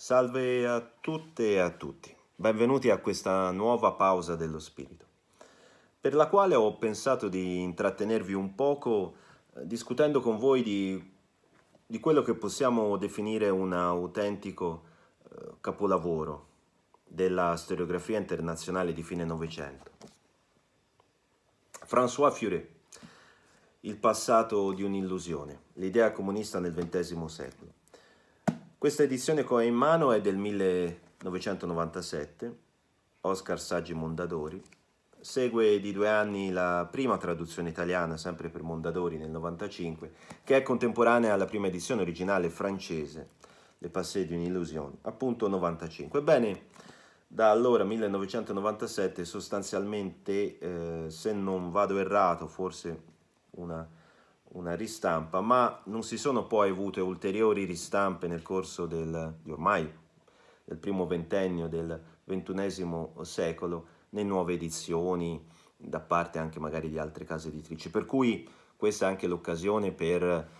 Salve a tutte e a tutti, benvenuti a questa nuova pausa dello spirito, per la quale ho pensato di intrattenervi un poco eh, discutendo con voi di, di quello che possiamo definire un autentico eh, capolavoro della storiografia internazionale di fine Novecento. François Furet, il passato di un'illusione, l'idea comunista nel XX secolo. Questa edizione che ho in mano è del 1997, Oscar Saggi Mondadori. Segue di due anni la prima traduzione italiana, sempre per Mondadori nel 1995, che è contemporanea alla prima edizione originale francese, Le Passé di un'illusione, appunto 95. Ebbene, da allora, 1997, sostanzialmente, eh, se non vado errato, forse una una ristampa, ma non si sono poi avute ulteriori ristampe nel corso del, di ormai del primo ventennio del XXI secolo, né nuove edizioni da parte anche magari di altre case editrici. Per cui questa è anche l'occasione per eh,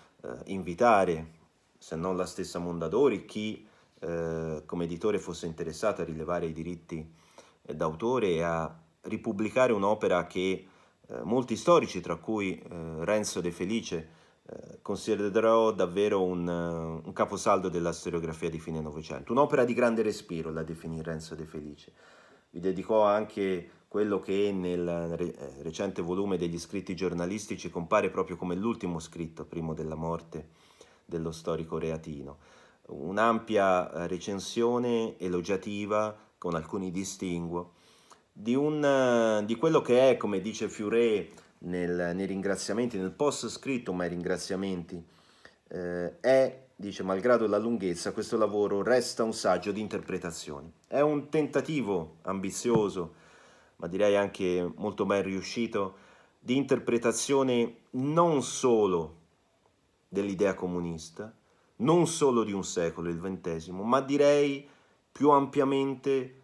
invitare, se non la stessa Mondadori, chi eh, come editore fosse interessato a rilevare i diritti eh, d'autore e a ripubblicare un'opera che eh, molti storici, tra cui eh, Renzo De Felice, eh, considererò davvero un, un, caposaldo della storiografia di fine Novecento, un'opera di grande respiro, la definì Renzo De Felice. Vi dedicò anche quello che nel recente volume degli scritti giornalistici compare proprio come l'ultimo scritto, prima della morte dello storico reatino. Un'ampia recensione elogiativa con alcuni distinguo di, un, eh, di quello che è, come dice Fiore nel, nei ringraziamenti, nel post scritto, ma i ringraziamenti, eh, è, dice, malgrado la lunghezza, questo lavoro resta un saggio di interpretazioni. È un tentativo ambizioso, ma direi anche molto ben riuscito, di interpretazione non solo dell'idea comunista, non solo di un secolo, il XX, ma direi più ampiamente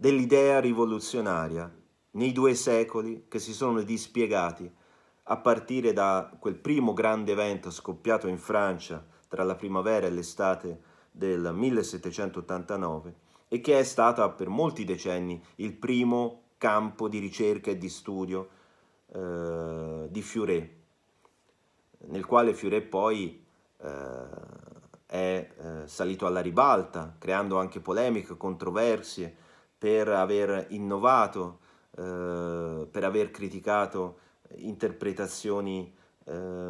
dell'idea rivoluzionaria nei due secoli che si sono dispiegati a partire da quel primo grande evento scoppiato in Francia tra la primavera e l'estate del 1789 e che è stata per molti decenni il primo campo di ricerca e di studio eh, di Fiuret, nel quale Fiuret poi eh, è eh, salito alla ribalta, creando anche polemiche, controversie, per aver innovato, eh, per aver criticato interpretazioni eh,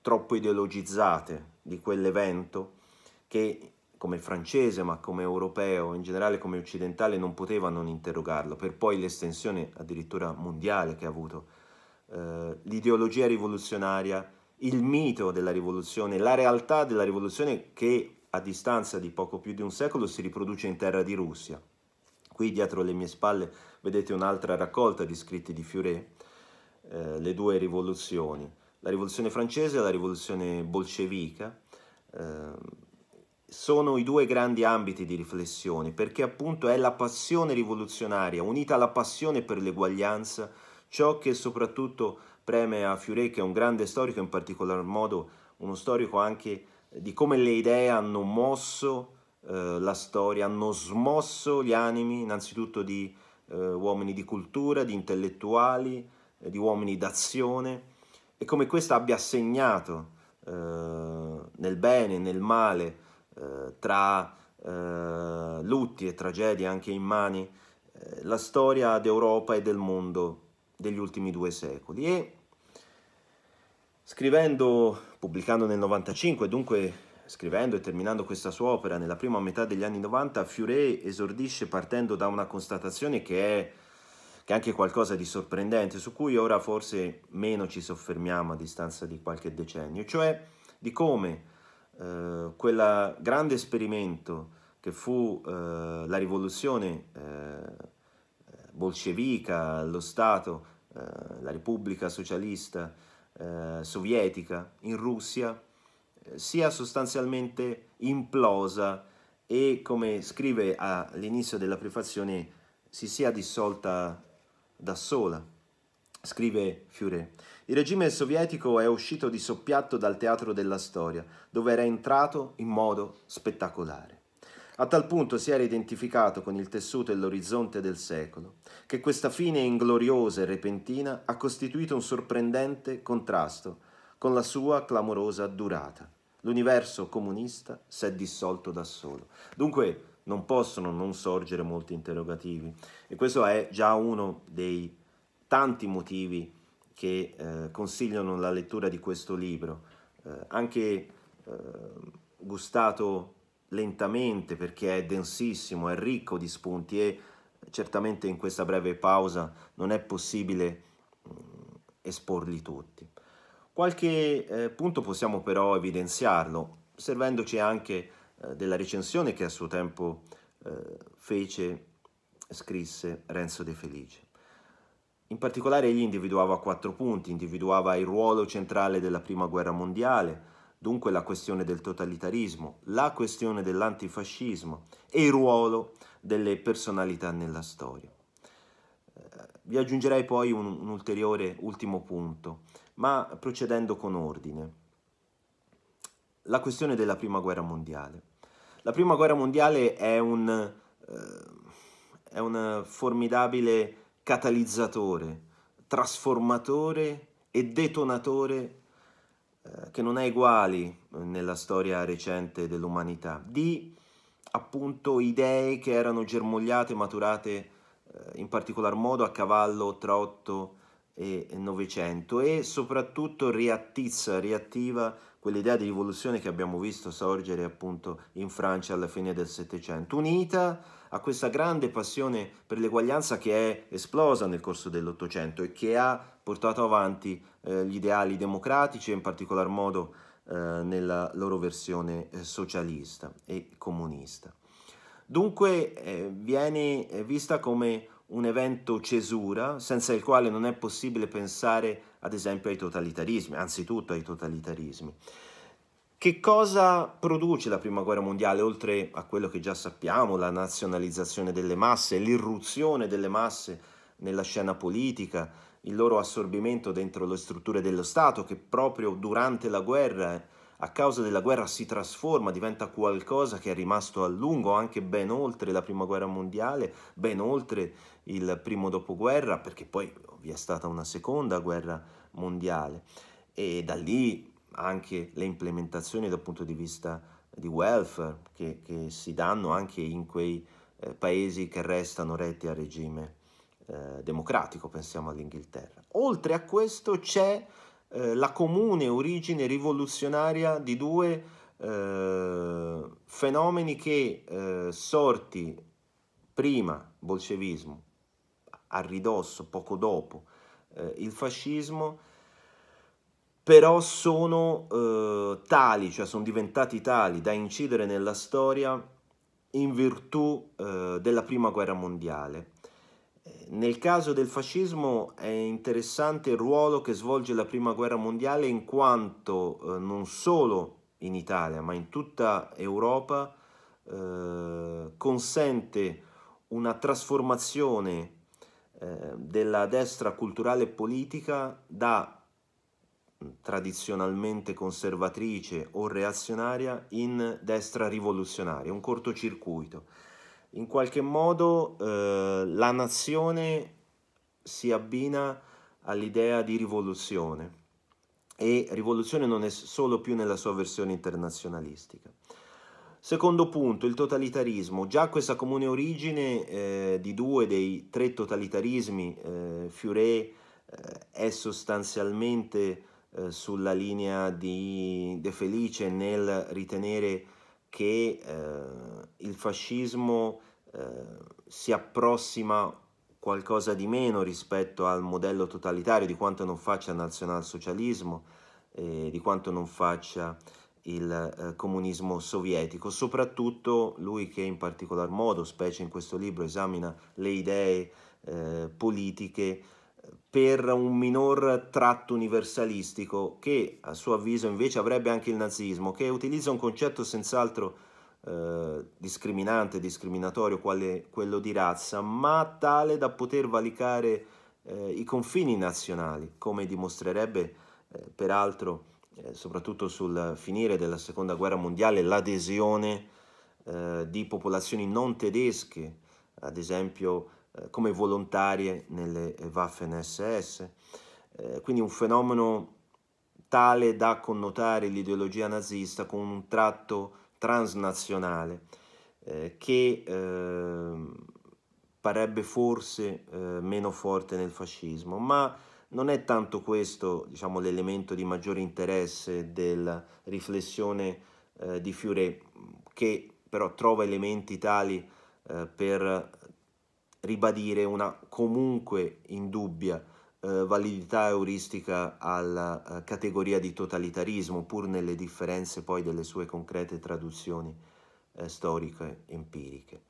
troppo ideologizzate di quell'evento che come francese ma come europeo, in generale come occidentale, non poteva non interrogarlo, per poi l'estensione addirittura mondiale che ha avuto. Eh, l'ideologia rivoluzionaria, il mito della rivoluzione, la realtà della rivoluzione che a distanza di poco più di un secolo si riproduce in terra di Russia. Qui dietro le mie spalle vedete un'altra raccolta di scritti di Fiore, eh, le due rivoluzioni, la rivoluzione francese e la rivoluzione bolscevica, eh, sono i due grandi ambiti di riflessione, perché appunto è la passione rivoluzionaria unita alla passione per l'eguaglianza, ciò che soprattutto preme a Fiore, che è un grande storico, in particolar modo uno storico anche di come le idee hanno mosso eh, la storia, hanno smosso gli animi innanzitutto di eh, uomini di cultura, di intellettuali, eh, di uomini d'azione e come questa abbia segnato eh, nel bene e nel male, eh, tra lutti e tragedie anche immani, la storia d'Europa e del mondo degli ultimi due secoli. E scrivendo, pubblicando nel 95, dunque Scrivendo e terminando questa sua opera nella prima metà degli anni 90, Fiore esordisce partendo da una constatazione che è, che è anche qualcosa di sorprendente, su cui ora forse meno ci soffermiamo a distanza di qualche decennio, cioè di come eh, quel grande esperimento che fu eh, la rivoluzione eh, bolscevica, lo Stato, eh, la Repubblica Socialista eh, Sovietica in Russia, sia sostanzialmente implosa e come scrive all'inizio della prefazione si sia dissolta da sola. Scrive Fiore. Il regime sovietico è uscito di soppiatto dal teatro della storia, dove era entrato in modo spettacolare. A tal punto si era identificato con il tessuto e l'orizzonte del secolo, che questa fine ingloriosa e repentina ha costituito un sorprendente contrasto con la sua clamorosa durata l'universo comunista si è dissolto da solo. Dunque non possono non sorgere molti interrogativi e questo è già uno dei tanti motivi che eh, consigliano la lettura di questo libro, eh, anche eh, gustato lentamente perché è densissimo, è ricco di spunti e certamente in questa breve pausa non è possibile mm, esporli tutti. Qualche eh, punto possiamo però evidenziarlo, servendoci anche eh, della recensione che a suo tempo eh, fece, scrisse Renzo De Felice. In particolare egli individuava quattro punti, individuava il ruolo centrale della Prima Guerra Mondiale, dunque la questione del totalitarismo, la questione dell'antifascismo e il ruolo delle personalità nella storia. Eh, vi aggiungerei poi un, un ulteriore ultimo punto, ma procedendo con ordine. La questione della Prima Guerra Mondiale. La Prima Guerra Mondiale è un, eh, è un formidabile catalizzatore, trasformatore e detonatore eh, che non è uguale nella storia recente dell'umanità, di appunto idee che erano germogliate, maturate eh, in particolar modo a cavallo tra 8 e Novecento e soprattutto riattizza, riattiva quell'idea di rivoluzione che abbiamo visto sorgere appunto in Francia alla fine del Settecento, unita a questa grande passione per l'eguaglianza che è esplosa nel corso dell'Ottocento e che ha portato avanti eh, gli ideali democratici e in particolar modo eh, nella loro versione eh, socialista e comunista. Dunque eh, viene eh, vista come un evento cesura senza il quale non è possibile pensare ad esempio ai totalitarismi, anzitutto ai totalitarismi. Che cosa produce la Prima Guerra Mondiale, oltre a quello che già sappiamo, la nazionalizzazione delle masse, l'irruzione delle masse nella scena politica, il loro assorbimento dentro le strutture dello Stato che proprio durante la guerra a causa della guerra si trasforma, diventa qualcosa che è rimasto a lungo, anche ben oltre la prima guerra mondiale, ben oltre il primo dopoguerra, perché poi vi è stata una seconda guerra mondiale. E da lì anche le implementazioni dal punto di vista di welfare che, che si danno anche in quei eh, paesi che restano retti al regime eh, democratico, pensiamo all'Inghilterra. Oltre a questo c'è eh, la comune origine rivoluzionaria di due eh, fenomeni che eh, sorti prima bolscevismo, a ridosso, poco dopo eh, il fascismo, però sono eh, tali, cioè sono diventati tali da incidere nella storia in virtù della prima guerra mondiale nel caso del fascismo è interessante il ruolo che svolge la Prima Guerra Mondiale in quanto eh, non solo in Italia ma in tutta Europa eh, consente una trasformazione eh, della destra culturale e politica da mm, tradizionalmente conservatrice o reazionaria in destra rivoluzionaria, un cortocircuito in qualche modo eh, la nazione si abbina all'idea di rivoluzione e rivoluzione non è solo più nella sua versione internazionalistica. Secondo punto, il totalitarismo. Già questa comune origine eh, di due dei tre totalitarismi, eh, Furet eh, è sostanzialmente eh, sulla linea di De Felice nel ritenere che eh, il fascismo eh, si approssima qualcosa di meno rispetto al modello totalitario, di quanto non faccia il nazionalsocialismo, eh, di quanto non faccia il eh, comunismo sovietico, soprattutto lui che in particolar modo, specie in questo libro, esamina le idee eh, politiche per un minor tratto universalistico che a suo avviso invece avrebbe anche il nazismo, che utilizza un concetto senz'altro eh, discriminante, discriminatorio, quale quello di razza, ma tale da poter valicare eh, i confini nazionali, come dimostrerebbe eh, peraltro eh, soprattutto sul finire della seconda guerra mondiale l'adesione eh, di popolazioni non tedesche, ad esempio eh, come volontarie nelle Waffen SS, eh, quindi un fenomeno tale da connotare l'ideologia nazista con un tratto transnazionale eh, che ehm, parrebbe forse meno forte nel fascismo, ma non è tanto questo diciamo, l'elemento di maggiore interesse della riflessione eh, di Fiore, che però trova elementi tali eh, per ribadire una comunque indubbia eh, validità euristica alla eh, categoria di totalitarismo, pur nelle differenze poi delle sue concrete traduzioni eh, storiche empiriche.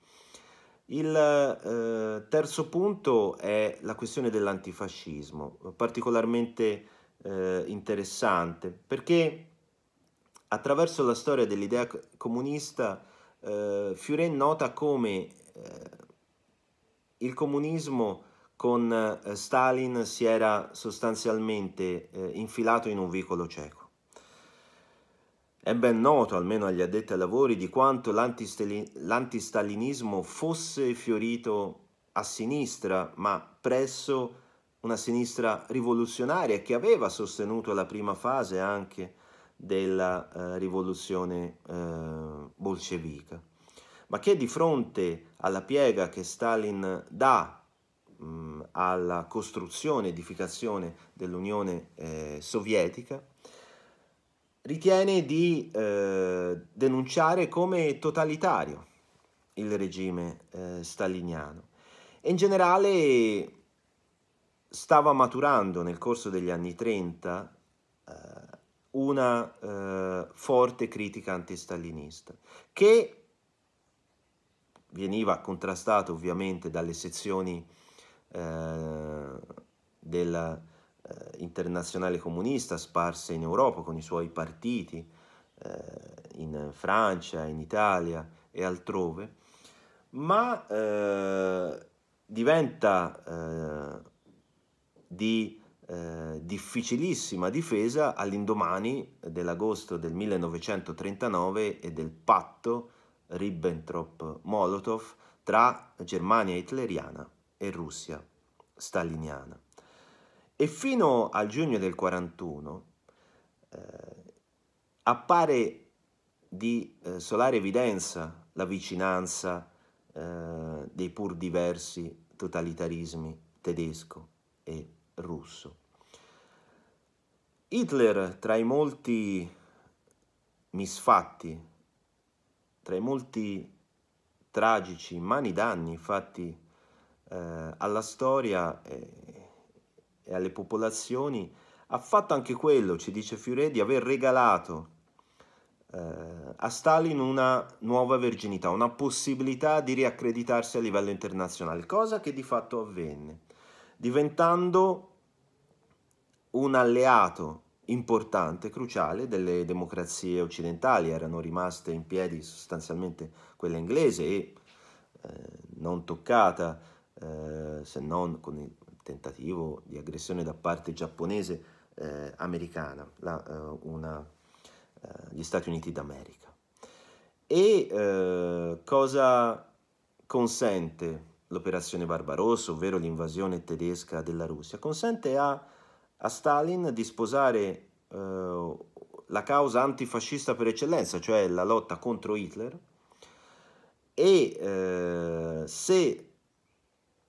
Il eh, terzo punto è la questione dell'antifascismo, particolarmente eh, interessante, perché attraverso la storia dell'idea comunista eh, Fiuren nota come il comunismo con eh, Stalin si era sostanzialmente eh, infilato in un vicolo cieco. È ben noto, almeno agli addetti ai lavori, di quanto l'antistalinismo fosse fiorito a sinistra, ma presso una sinistra rivoluzionaria che aveva sostenuto la prima fase anche della eh, rivoluzione eh, bolscevica ma che di fronte alla piega che Stalin dà mh, mm, alla costruzione, edificazione dell'Unione eh, Sovietica, ritiene di eh, denunciare come totalitario il regime eh, staliniano. E in generale stava maturando nel corso degli anni 30 eh, una eh, forte critica antistalinista che veniva contrastato ovviamente dalle sezioni eh, del, eh, comunista sparse in Europa con i suoi partiti, eh, in Francia, in Italia e altrove, ma eh, diventa eh, di eh, difficilissima difesa all'indomani dell'agosto del 1939 e del patto Ribbentrop-Molotov tra Germania hitleriana e Russia staliniana. E fino al giugno del 41 eh, appare di eh, solare evidenza la vicinanza eh, dei pur diversi totalitarismi tedesco e russo. Hitler, tra i molti misfatti tra i molti tragici mani danni fatti eh, alla storia e, eh, e alle popolazioni, ha fatto anche quello, ci dice Fiore, di aver regalato eh, a Stalin una nuova verginità, una possibilità di riaccreditarsi a livello internazionale, cosa che di fatto avvenne, diventando un alleato importante, cruciale delle democrazie occidentali, erano rimaste in piedi sostanzialmente quella inglese e eh, non toccata eh, se non con il tentativo di aggressione da parte giapponese eh, americana, la, eh, una, eh, gli Stati Uniti d'America. E eh, cosa consente l'operazione Barbarossa, ovvero l'invasione tedesca della Russia? Consente a a Stalin di sposare eh, la causa antifascista per eccellenza, cioè la lotta contro Hitler, e eh, se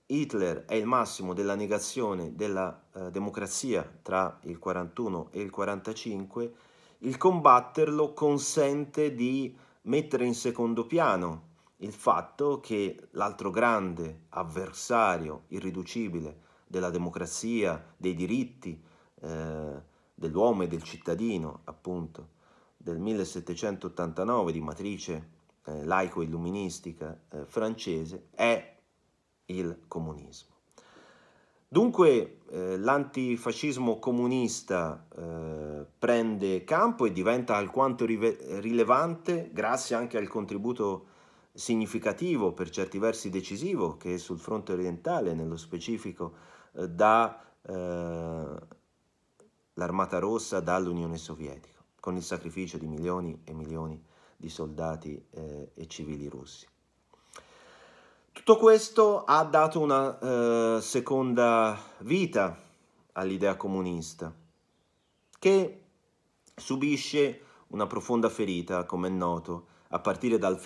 Hitler è il massimo della negazione della eh, democrazia tra il 41 e il 45, il combatterlo consente di mettere in secondo piano il fatto che l'altro grande avversario irriducibile della democrazia, dei diritti eh, dell'uomo e del cittadino, appunto, del 1789 di matrice eh, laico-illuministica eh, francese, è il comunismo. Dunque eh, l'antifascismo comunista eh, prende campo e diventa alquanto rive- rilevante grazie anche al contributo significativo, per certi versi decisivo, che sul fronte orientale, nello specifico, eh, da eh, l'Armata Rossa dall'Unione Sovietica, con il sacrificio di milioni e milioni di soldati eh, e civili russi. Tutto questo ha dato una eh, seconda vita all'idea comunista, che subisce una profonda ferita, come è noto, a partire dal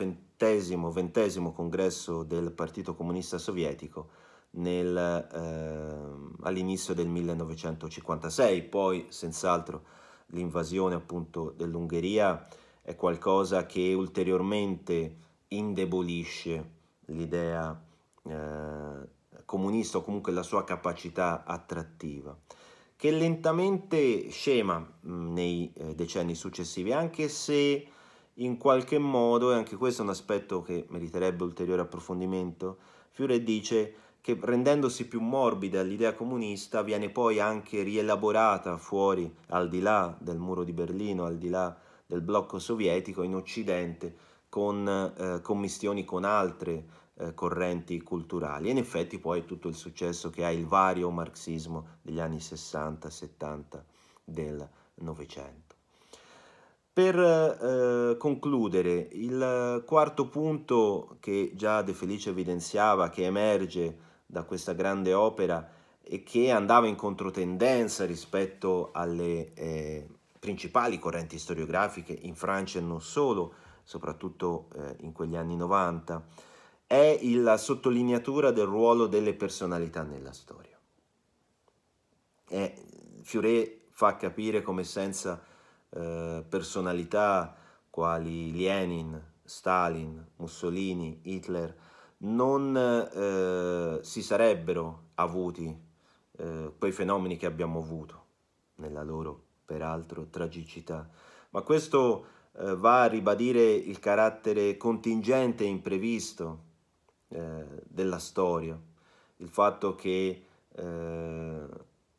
XX congresso del Partito Comunista Sovietico nel, eh, all'inizio del 1956, poi senz'altro l'invasione appunto dell'Ungheria è qualcosa che ulteriormente indebolisce l'idea eh, comunista o comunque la sua capacità attrattiva che lentamente scema mh, nei eh, decenni successivi anche se in qualche modo, e anche questo è un aspetto che meriterebbe ulteriore approfondimento, Fiore dice che rendendosi più morbida l'idea comunista viene poi anche rielaborata fuori, al di là del muro di Berlino, al di là del blocco sovietico, in Occidente, con eh, commistioni con altre eh, correnti culturali. E in effetti poi tutto il successo che ha il vario marxismo degli anni 60-70 del Novecento. Per eh, concludere, il quarto punto che già De Felice evidenziava, che emerge da questa grande opera e che andava in controtendenza rispetto alle eh, principali correnti storiografiche in Francia e non solo, soprattutto eh, in quegli anni 90, è la sottolineatura del ruolo delle personalità nella storia. E eh, Fiore fa capire come senza eh, personalità quali Lenin, Stalin, Mussolini, Hitler, non eh, si sarebbero avuti eh, quei fenomeni che abbiamo avuto, nella loro peraltro tragicità. Ma questo eh, va a ribadire il carattere contingente e imprevisto eh, della storia, il fatto che eh,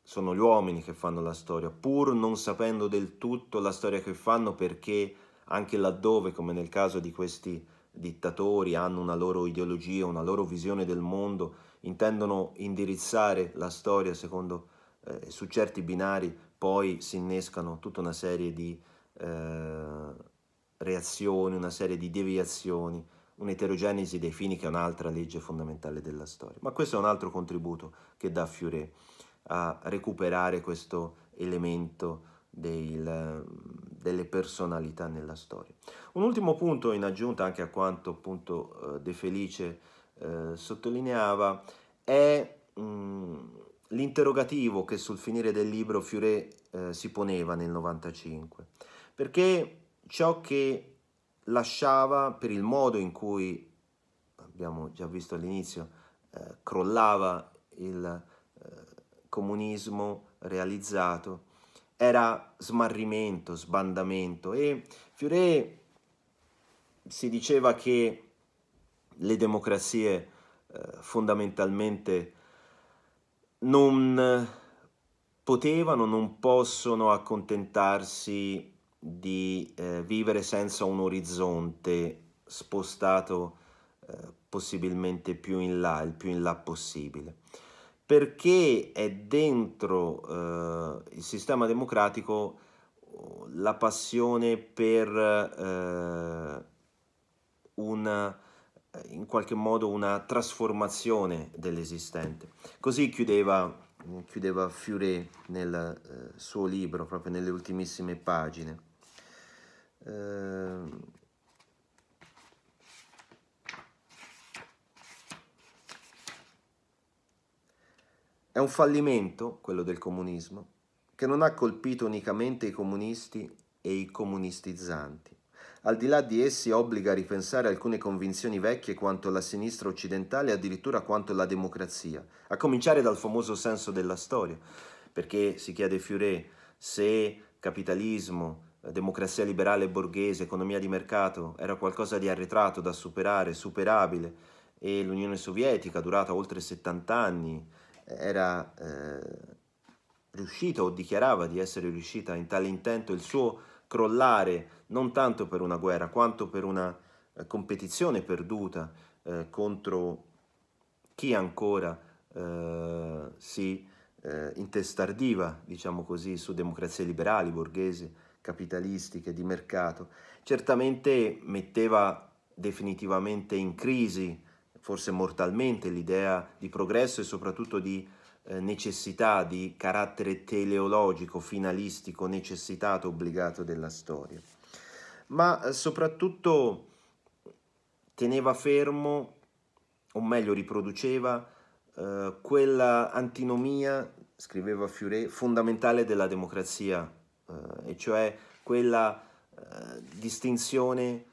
sono gli uomini che fanno la storia, pur non sapendo del tutto la storia che fanno perché anche laddove, come nel caso di questi dittatori, hanno una loro ideologia, una loro visione del mondo, intendono indirizzare la storia secondo eh, su certi binari, poi si innescano tutta una serie di eh, reazioni, una serie di deviazioni, un'eterogenesi dei fini che è un'altra legge fondamentale della storia. Ma questo è un altro contributo che dà Fiuret a recuperare questo elemento del, delle personalità nella storia. Un ultimo punto in aggiunta anche a quanto appunto eh, De Felice eh, sottolineava è mm, l'interrogativo che sul finire del libro Fiore eh, si poneva nel 95, perché ciò che lasciava per il modo in cui, abbiamo già visto all'inizio, eh, crollava il comunismo realizzato era smarrimento, sbandamento e Fiore si diceva che le democrazie eh, fondamentalmente non potevano, non possono accontentarsi di eh, vivere senza un orizzonte spostato eh, possibilmente più in là, il più in là possibile perché è dentro eh, il sistema democratico la passione per eh, una, eh, in qualche modo una trasformazione dell'esistente. Così chiudeva, chiudeva Fiore nel eh, suo libro, proprio nelle ultimissime pagine. Eh, un fallimento, quello del comunismo, che non ha colpito unicamente i comunisti e i comunistizzanti. Al di là di essi obbliga a ripensare alcune convinzioni vecchie quanto la sinistra occidentale e addirittura quanto la democrazia, a cominciare dal famoso senso della storia, perché si chiede Fiore se capitalismo, democrazia liberale borghese, economia di mercato era qualcosa di arretrato da superare, superabile, e l'Unione Sovietica durata oltre 70 anni, era eh, riuscita o dichiarava di essere riuscita in tale intento il suo crollare non tanto per una guerra quanto per una eh, competizione perduta eh, contro chi ancora eh, si eh, intestardiva, diciamo così, su democrazie liberali, borghesi, capitalistiche, di mercato, certamente metteva definitivamente in crisi forse mortalmente l'idea di progresso e soprattutto di eh, necessità, di carattere teleologico, finalistico, necessitato, obbligato della storia. Ma eh, soprattutto teneva fermo, o meglio riproduceva, eh, quella antinomia, scriveva Fiore, fondamentale della democrazia, eh, e cioè quella eh, distinzione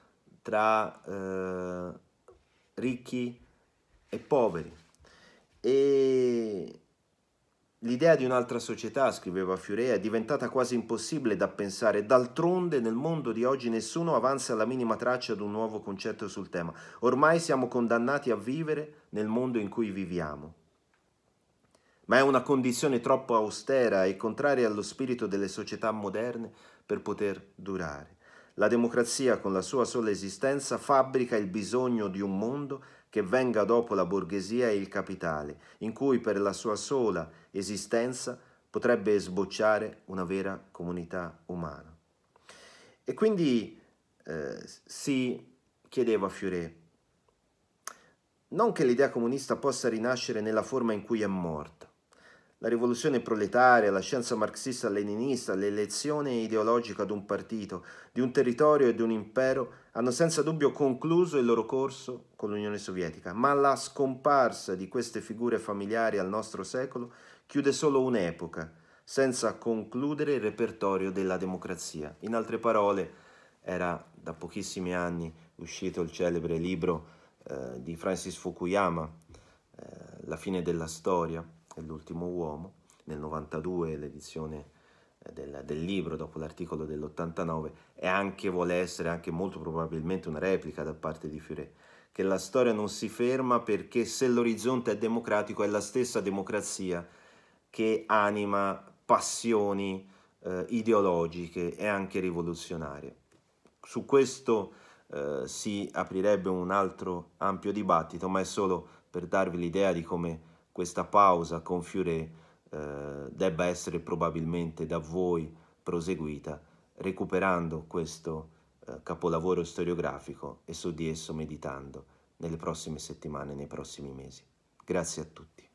tra eh, ricchi e poveri. E l'idea di un'altra società, scriveva Fiore, è diventata quasi impossibile da pensare. D'altronde nel mondo di oggi nessuno avanza la minima traccia di un nuovo concetto sul tema. Ormai siamo condannati a vivere nel mondo in cui viviamo. Ma è una condizione troppo austera e contraria allo spirito delle società moderne per poter durare. La democrazia con la sua sola esistenza fabbrica il bisogno di un mondo che venga dopo la borghesia e il capitale, in cui per la sua sola esistenza potrebbe sbocciare una vera comunità umana. E quindi eh, si chiedeva a Fioré, non che l'idea comunista possa rinascere nella forma in cui è morta, la rivoluzione proletaria, la scienza marxista-leninista, l'elezione ideologica di un partito, di un territorio e di un impero hanno senza dubbio concluso il loro corso con l'Unione Sovietica, ma la scomparsa di queste figure familiari al nostro secolo chiude solo un'epoca, senza concludere il repertorio della democrazia. In altre parole, era da pochissimi anni uscito il celebre libro eh, di Francis Fukuyama, eh, La fine della storia, dell'ultimo uomo, nel 92 l'edizione eh, del, del, libro dopo l'articolo dell'89 e anche vuole essere anche molto probabilmente una replica da parte di Fiore che la storia non si ferma perché se l'orizzonte è democratico è la stessa democrazia che anima passioni eh, ideologiche e anche rivoluzionarie. Su questo eh, si aprirebbe un altro ampio dibattito, ma è solo per darvi l'idea di come questa pausa con Fiore eh, debba essere probabilmente da voi proseguita recuperando questo eh, capolavoro storiografico e su di esso meditando nelle prossime settimane, nei prossimi mesi. Grazie a tutti.